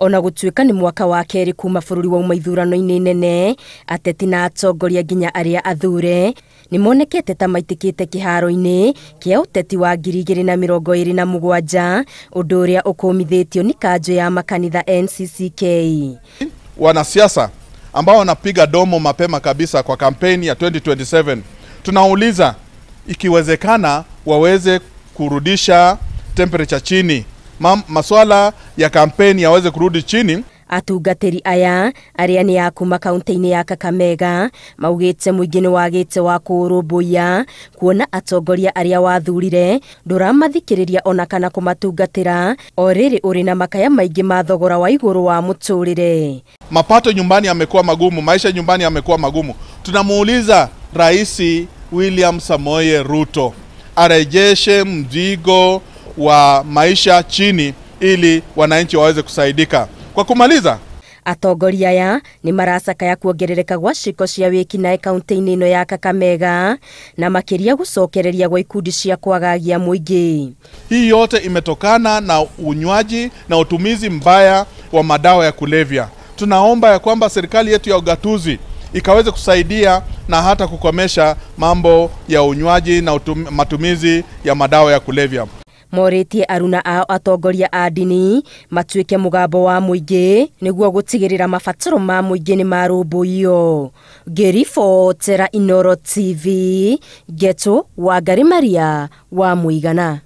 ona gutuika ni mwaka wa keri kuma bũrũri wauma ithurano-inĩ nene ateti na atongoria nginya aria athure ni monekete ta maitikite kiharo inĩ kia uteti wa ngiri igĩrĩ na mĩrongo iri na mũgwanja ũndũ ũrĩa ũkũmithĩtio ni kanjũ ya makanitha NCCK. Wanasiasa ambao wanapiga domo mapema kabisa kwa kampeni ya 2027 tunauliza ikiwezekana waweze kurudisha temperature chini maswala ya kampeni yaweze kurudi chini atungatĩri aya arĩa nĩ a kuma kaunti-inĩ ya kakamega maugĩte mũingĩ nĩ wagĩte wa kũũrũmbũiya kuona atongoria aria wathurire ndũramathikĩrĩria ona kana kũmatungatĩra o rĩrĩ ũrĩ na makaya maingĩ ma thogora wa igũrũ wa mũtũrĩre mapato nyumbani yamekuwa magumu maisha nyumbani yamekuwa magumu tunamuuliza raisi william samoye ruto arejeshe mzigo wa maisha chini ili wananchi waweze kusaidika. Kwa kumaliza, atongoria aya nä maracaka ya kuongerereka gwa ciko cia wĩkinaĩ na inĩ no ya Kakamega na makĩria gũcokereria gwa ikundi cia kwagagia mũingĩ. Hii yote imetokana na unywaji na utumizi mbaya wa madawa ya kulevya. Tunaomba ya kwamba serikali yetu ya ugatuzi ikaweze kusaidia na hata kukomesha mambo ya unywaji na utum, matumizi ya madawa ya kulevya morĩtie aruna ao atongoria a ndini matuĩke mũgambo wa mũingĩ niguo gutigirira mabataro ma mũingĩ nĩ marũmbũiyo ngĩribotera inoro tv wa wangarĩ maria wa muigana